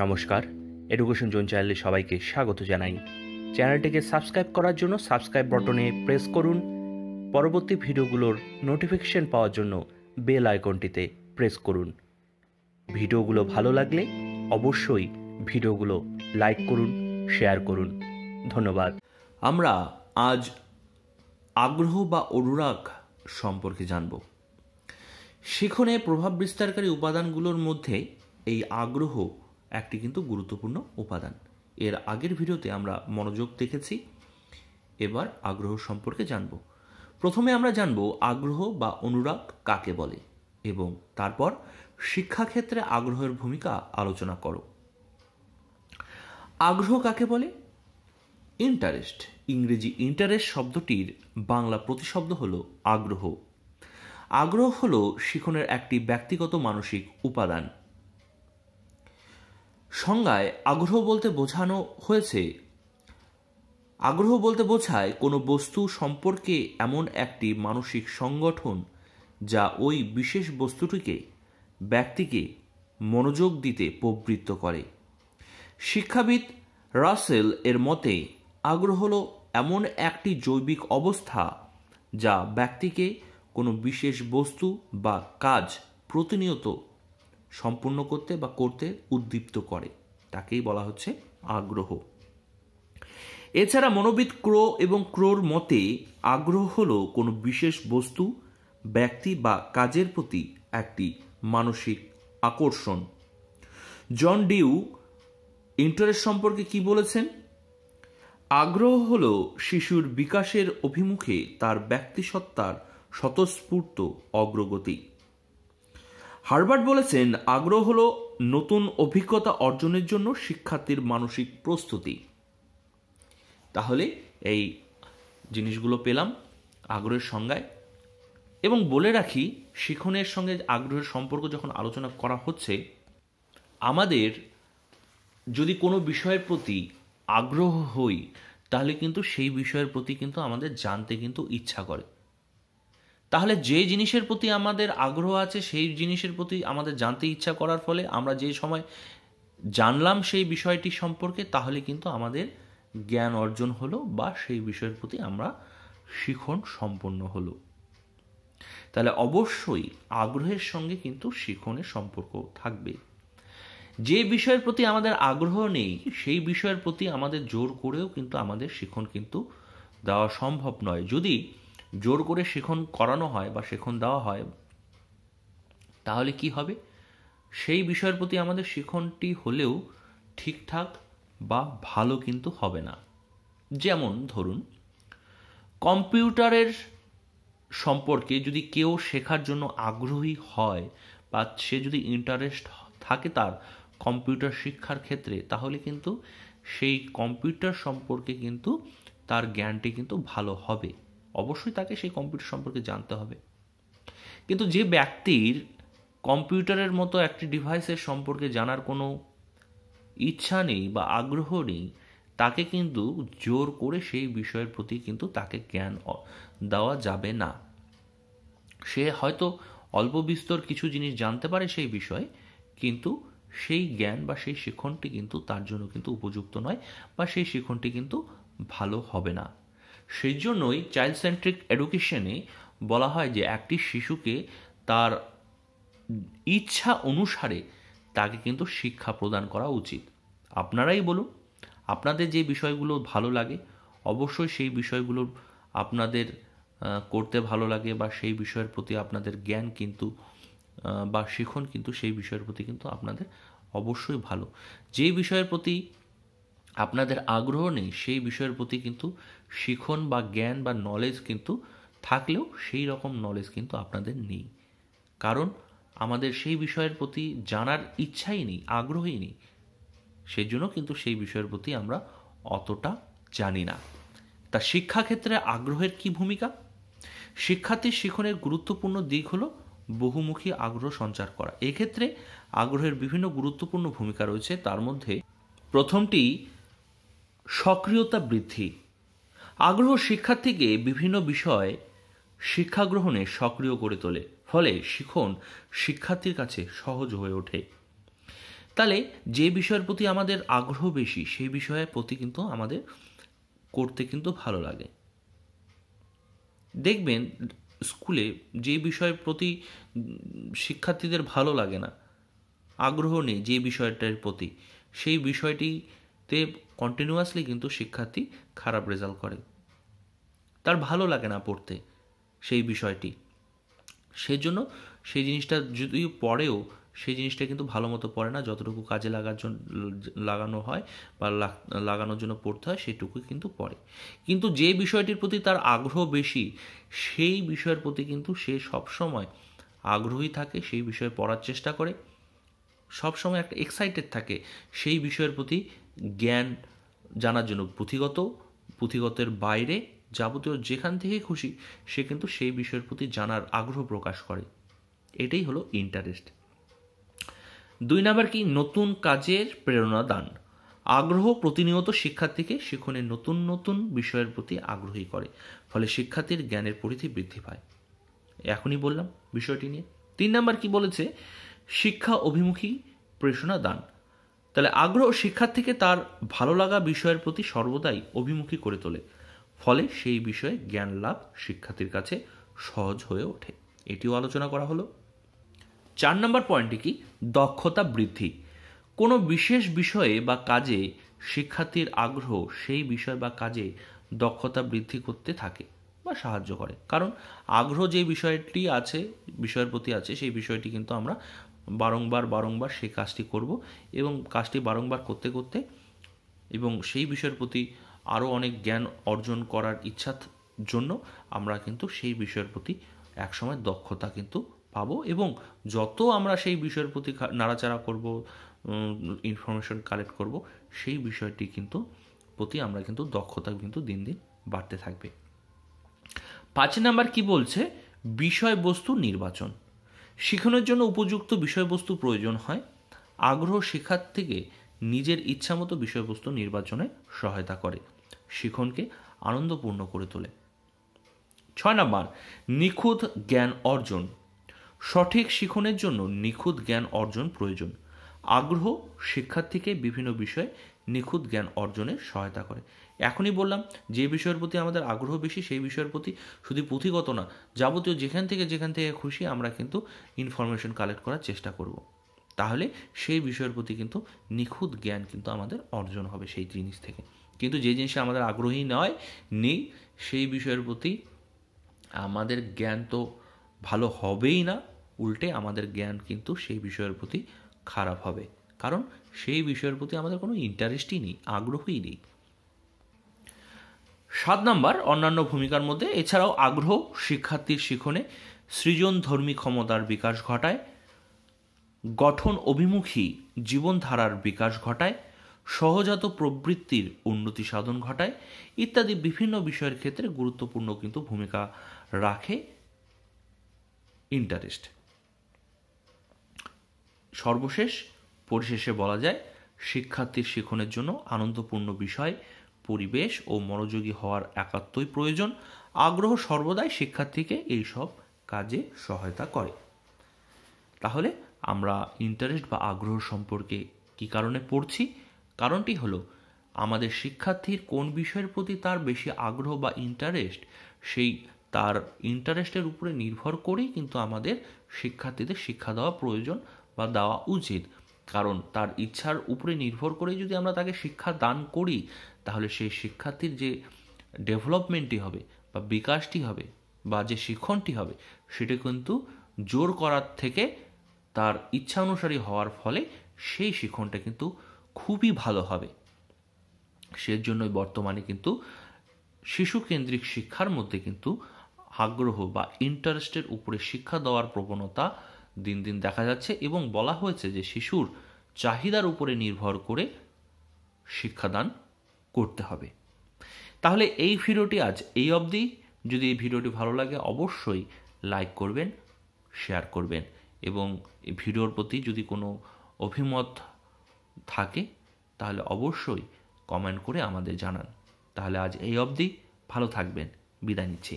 নমস্কার education zone চ্যানেলে সবাইকে স্বাগত জানাই চ্যানেলটিকে সাবস্ক্রাইব করার জন্য সাবস্ক্রাইব বটনে প্রেস করুন পরবর্তী ভিডিওগুলোর নোটিফিকেশন পাওয়ার জন্য বেল আইকনটিতে প্রেস করুন ভিডিওগুলো ভালো লাগলে অবশ্যই ভিডিওগুলো লাইক করুন শেয়ার করুন ধন্যবাদ আমরা আজ আগ্রহ বা অনুরাগ সম্পর্কে জানব শিখনে প্রভাব বিস্তারকারী উপাদানগুলোর মধ্যে এই আগ্রহ একটি কিন্তু গুরুত্বপূর্ণ উপাদান এর আগের ভিডিওতে আমরা মনোযোগ দেখেছি এবার আগ্রহ সম্পর্কে জানব প্রথমে আমরা জানব আগ্রহ বা অনুরাগ কাকে বলে এবং তারপর শিক্ষাক্ষেত্রে আগ্রহের ভূমিকা আলোচনা করো আগ্রহ কাকে বলে ইন্টারেস্ট ইংরেজি ইন্টারেস্ট শব্দটির বাংলা প্রতিশব্দ হলো আগ্রহ আগ্রহ হলো শিখনের একটি ব্যক্তিগত মানসিক উপাদান সংজ্ঞায় আগ্রহ বলতে বোঝানো হয়েছে আগ্রহ বলতে বোঝায় কোনো বস্তু সম্পর্কে এমন একটি মানসিক সংগঠন যা ওই বিশেষ বস্তুটিকে ব্যক্তিকে মনোযোগ দিতে প্রবৃত্ত করে শিক্ষাবিদ রাসেল এর মতে আগ্রহ হল এমন একটি জৈবিক অবস্থা যা ব্যক্তিকে কোনো বিশেষ বস্তু বা কাজ প্রতিনিয়ত সম্পূর্ণ করতে বা করতে উদ্দীপ্ত করে তাকেই বলা হচ্ছে আগ্রহ এছাড়া মনোবিদ ক্রো এবং ক্রোর মতে আগ্রহ হল কোনো বিশেষ বস্তু ব্যক্তি বা কাজের প্রতি একটি মানসিক আকর্ষণ জন ডিউ ইন্টারেস্ট সম্পর্কে কি বলেছেন আগ্রহ হল শিশুর বিকাশের অভিমুখে তার ব্যক্তিসত্তার স্বতঃস্ফূর্ত অগ্রগতি হার্বার্ট বলেছেন আগ্রহ হল নতুন অভিজ্ঞতা অর্জনের জন্য শিক্ষার্থীর মানসিক প্রস্তুতি তাহলে এই জিনিসগুলো পেলাম আগ্রহের সংজ্ঞায় এবং বলে রাখি শিখনের সঙ্গে আগ্রহের সম্পর্ক যখন আলোচনা করা হচ্ছে আমাদের যদি কোনো বিষয়ের প্রতি আগ্রহ হই তাহলে কিন্তু সেই বিষয়ের প্রতি কিন্তু আমাদের জানতে কিন্তু ইচ্ছা করে তাহলে যে জিনিসের প্রতি আমাদের আগ্রহ আছে সেই জিনিসের প্রতি আমাদের জানতে ইচ্ছা করার ফলে আমরা যে সময় জানলাম সেই বিষয়টি সম্পর্কে তাহলে কিন্তু আমাদের জ্ঞান অর্জন হলো বা সেই বিষয়ের প্রতি আমরা শিখন সম্পন্ন হলো তাহলে অবশ্যই আগ্রহের সঙ্গে কিন্তু শিখনের সম্পর্ক থাকবে যে বিষয়ের প্রতি আমাদের আগ্রহ নেই সেই বিষয়ের প্রতি আমাদের জোর করেও কিন্তু আমাদের শিখন কিন্তু দেওয়া সম্ভব নয় যদি জোর করে শেখন করানো হয় বা শেখন দেওয়া হয় তাহলে কি হবে সেই বিষয়ের প্রতি আমাদের শিখনটি হলেও ঠিকঠাক বা ভালো কিন্তু হবে না যেমন ধরুন কম্পিউটারের সম্পর্কে যদি কেউ শেখার জন্য আগ্রহী হয় বা সে যদি ইন্টারেস্ট থাকে তার কম্পিউটার শিক্ষার ক্ষেত্রে তাহলে কিন্তু সেই কম্পিউটার সম্পর্কে কিন্তু তার জ্ঞানটি কিন্তু ভালো হবে অবশ্যই তাকে সেই কম্পিউটার সম্পর্কে জানতে হবে কিন্তু যে ব্যক্তির কম্পিউটারের মতো একটি ডিভাইসের সম্পর্কে জানার কোনো ইচ্ছা নেই বা আগ্রহ নেই তাকে কিন্তু জোর করে সেই বিষয়ের প্রতি কিন্তু তাকে জ্ঞান দেওয়া যাবে না সে হয়তো অল্প বিস্তর কিছু জিনিস জানতে পারে সেই বিষয়ে কিন্তু সেই জ্ঞান বা সেই শিক্ষণটি কিন্তু তার জন্য কিন্তু উপযুক্ত নয় বা সেই শিক্ষণটি কিন্তু ভালো হবে না সেই জন্যই চাইল্ড সেন্ট্রিক এডুকেশনে বলা হয় যে একটি শিশুকে তার ইচ্ছা অনুসারে তাকে কিন্তু শিক্ষা প্রদান করা উচিত আপনারাই বলুন আপনাদের যে বিষয়গুলো ভালো লাগে অবশ্যই সেই বিষয়গুলো আপনাদের করতে ভালো লাগে বা সেই বিষয়ের প্রতি আপনাদের জ্ঞান কিন্তু বা শিখন কিন্তু সেই বিষয়ের প্রতি কিন্তু আপনাদের অবশ্যই ভালো যে বিষয়ের প্রতি আপনাদের আগ্রহ নেই সেই বিষয়ের প্রতি কিন্তু শিখন বা জ্ঞান বা নলেজ কিন্তু থাকলেও সেই রকম নলেজ কিন্তু আপনাদের নেই কারণ আমাদের সেই বিষয়ের প্রতি জানার ইচ্ছাই নেই আগ্রহই নেই সেই জন্য কিন্তু সেই বিষয়ের প্রতি আমরা অতটা জানি না তা শিক্ষাক্ষেত্রে আগ্রহের কি ভূমিকা শিক্ষার্থীর শিখনের গুরুত্বপূর্ণ দিক হলো বহুমুখী আগ্রহ সঞ্চার করা এক্ষেত্রে আগ্রহের বিভিন্ন গুরুত্বপূর্ণ ভূমিকা রয়েছে তার মধ্যে প্রথমটি সক্রিয়তা বৃদ্ধি আগ্রহ শিক্ষার্থীকে বিভিন্ন বিষয়ে শিক্ষা গ্রহণে সক্রিয় করে তোলে ফলে শিখন শিক্ষার্থীর কাছে সহজ হয়ে ওঠে তাহলে যে বিষয়ের প্রতি আমাদের আগ্রহ বেশি সেই বিষয়ের প্রতি কিন্তু আমাদের করতে কিন্তু ভালো লাগে দেখবেন স্কুলে যে বিষয়ের প্রতি শিক্ষার্থীদের ভালো লাগে না আগ্রহ নেই যে বিষয়টার প্রতি সেই বিষয়টি তে কন্টিনিউয়াসলি কিন্তু শিক্ষার্থী খারাপ রেজাল্ট করে তার ভালো লাগে না পড়তে সেই বিষয়টি সেজন্য সেই জিনিসটা যদি পড়েও সেই জিনিসটা কিন্তু ভালো মতো পড়ে না যতটুকু কাজে লাগার জন্য লাগানো হয় বা লাগানোর জন্য পড়তে হয় সেটুকুই কিন্তু পড়ে কিন্তু যে বিষয়টির প্রতি তার আগ্রহ বেশি সেই বিষয়ের প্রতি কিন্তু সে সবসময় আগ্রহী থাকে সেই বিষয়ে পড়ার চেষ্টা করে সবসময় একটা এক্সাইটেড থাকে সেই বিষয়ের প্রতি জ্ঞান জানার জন্য পুঁথিগত পুঁথিগতের বাইরে যাবতীয় যেখান থেকে খুশি সে কিন্তু সেই বিষয়ের প্রতি জানার আগ্রহ প্রকাশ করে এটাই হলো ইন্টারেস্ট দুই নাম্বার কি নতুন কাজের প্রেরণা দান আগ্রহ প্রতিনিয়ত শিক্ষার্থীকে সেখানে নতুন নতুন বিষয়ের প্রতি আগ্রহী করে ফলে শিক্ষার্থীর জ্ঞানের পরিধি বৃদ্ধি পায় এখনই বললাম বিষয়টি নিয়ে তিন নাম্বার কি বলেছে শিক্ষা অভিমুখী প্রেরণা দান তাহলে আগ্রহ শিক্ষার থেকে তার ভালো লাগা বিষয়ের প্রতি সর্বদাই অভিমুখী করে তোলে ফলে সেই বিষয়ে জ্ঞান লাভ শিক্ষার্থীর কাছে সহজ হয়ে ওঠে এটিও আলোচনা করা হলো চার নম্বর পয়েন্টটি কি দক্ষতা বৃদ্ধি কোনো বিশেষ বিষয়ে বা কাজে শিক্ষার্থীর আগ্রহ সেই বিষয় বা কাজে দক্ষতা বৃদ্ধি করতে থাকে বা সাহায্য করে কারণ আগ্রহ যে বিষয়টি আছে বিষয়ের প্রতি আছে সেই বিষয়টি কিন্তু আমরা বারংবার বারংবার সেই কাজটি করব এবং কাজটি বারংবার করতে করতে এবং সেই বিষয়ের প্রতি আরও অনেক জ্ঞান অর্জন করার ইচ্ছার জন্য আমরা কিন্তু সেই বিষয়ের প্রতি একসময় দক্ষতা কিন্তু পাব এবং যত আমরা সেই বিষয়ের প্রতি নাড়াচাড়া করব ইনফরমেশন কালেক্ট করব সেই বিষয়টি কিন্তু প্রতি আমরা কিন্তু দক্ষতা কিন্তু দিন দিন বাড়তে থাকবে পাঁচ নাম্বার কি বলছে বিষয়বস্তু নির্বাচন শিখানোর জন্য উপযুক্ত বিষয়বস্তু প্রয়োজন হয় আগ্রহ শেখার থেকে নিজের ইচ্ছামতো বিষয়বস্তু নির্বাচনে সহায়তা করে শিখনকে আনন্দপূর্ণ করে তোলে ছয় নম্বর নিখুঁত জ্ঞান অর্জন সঠিক শিখনের জন্য নিখুঁত জ্ঞান অর্জন প্রয়োজন আগ্রহ শিক্ষার্থীকে বিভিন্ন বিষয়ে নিখুঁত জ্ঞান অর্জনে সহায়তা করে এখনই বললাম যে বিষয়ের প্রতি আমাদের আগ্রহ বেশি সেই বিষয়ের প্রতি শুধু পুঁথিগত না যাবতীয় যেখান থেকে যেখান থেকে খুশি আমরা কিন্তু ইনফরমেশন কালেক্ট করার চেষ্টা করব। তাহলে সেই বিষয়ের প্রতি কিন্তু নিখুঁত জ্ঞান কিন্তু আমাদের অর্জন হবে সেই জিনিস থেকে কিন্তু যে জিনিসে আমাদের আগ্রহী নয় নেই সেই বিষয়ের প্রতি আমাদের জ্ঞান তো ভালো হবেই না উল্টে আমাদের জ্ঞান কিন্তু সেই বিষয়ের প্রতি খারাপ হবে কারণ সেই বিষয়ের প্রতি আমাদের কোনো ইন্টারেস্টই নেই আগ্রহই নেই সাত নাম্বার অন্যান্য ভূমিকার মধ্যে এছাড়াও আগ্রহ শিক্ষার্থীর শিখনে সৃজনধর্মী ক্ষমতার বিকাশ ঘটায় গঠন অভিমুখী জীবনধারার বিকাশ ঘটায় সহজাত প্রবৃত্তির উন্নতি সাধন ঘটায় ইত্যাদি বিভিন্ন বিষয়ের ক্ষেত্রে গুরুত্বপূর্ণ কিন্তু ভূমিকা রাখে ইন্টারেস্ট সর্বশেষ পরিশেষে বলা যায় শিক্ষার্থীর শিখনের জন্য আনন্দপূর্ণ বিষয় পরিবেশ ও মনোযোগী হওয়ার একাত্মই প্রয়োজন আগ্রহ সর্বদাই শিক্ষার্থীকে এইসব কাজে সহায়তা করে তাহলে আমরা ইন্টারেস্ট বা আগ্রহ সম্পর্কে কি কারণে পড়ছি কারণটি হলো আমাদের শিক্ষার্থীর কোন বিষয়ের প্রতি তার বেশি আগ্রহ বা ইন্টারেস্ট সেই তার ইন্টারেস্টের উপরে নির্ভর করেই কিন্তু আমাদের শিক্ষার্থীদের শিক্ষা দেওয়া প্রয়োজন বা দেওয়া উচিত কারণ তার ইচ্ছার উপরে নির্ভর করে যদি আমরা তাকে শিক্ষা দান করি তাহলে সেই শিক্ষার্থীর যে ডেভেলপমেন্টটি হবে বা বিকাশটি হবে বা যে শিক্ষণটি হবে সেটা কিন্তু জোর করার থেকে তার ইচ্ছা অনুসারী হওয়ার ফলে সেই শিক্ষণটা কিন্তু খুবই ভালো হবে সেজন্যই বর্তমানে কিন্তু শিশুকেন্দ্রিক শিক্ষার মধ্যে কিন্তু আগ্রহ বা ইন্টারেস্টের উপরে শিক্ষা দেওয়ার প্রবণতা দিন দিন দেখা যাচ্ছে এবং বলা হয়েছে যে শিশুর চাহিদার উপরে নির্ভর করে শিক্ষাদান করতে হবে তাহলে এই ভিডিওটি আজ এই অবধি যদি এই ভিডিওটি ভালো লাগে অবশ্যই লাইক করবেন শেয়ার করবেন এবং এই ভিডিওর প্রতি যদি কোনো অভিমত থাকে তাহলে অবশ্যই কমেন্ট করে আমাদের জানান তাহলে আজ এই অবধি ভালো থাকবেন বিদায় নিচ্ছি